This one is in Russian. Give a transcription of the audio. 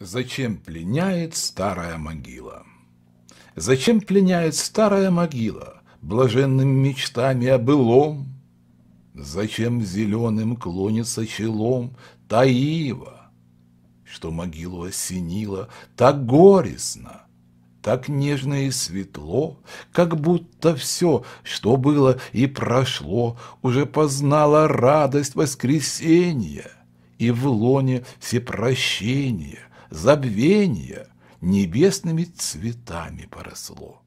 Зачем пленяет старая могила? Зачем пленяет старая могила блаженными мечтами о былом? Зачем зеленым клонится челом Таива, что могилу осенило Так горестно, так нежно и светло, Как будто все, что было и прошло, Уже познала радость воскресенья И в лоне всепрощения — забвение небесными цветами поросло.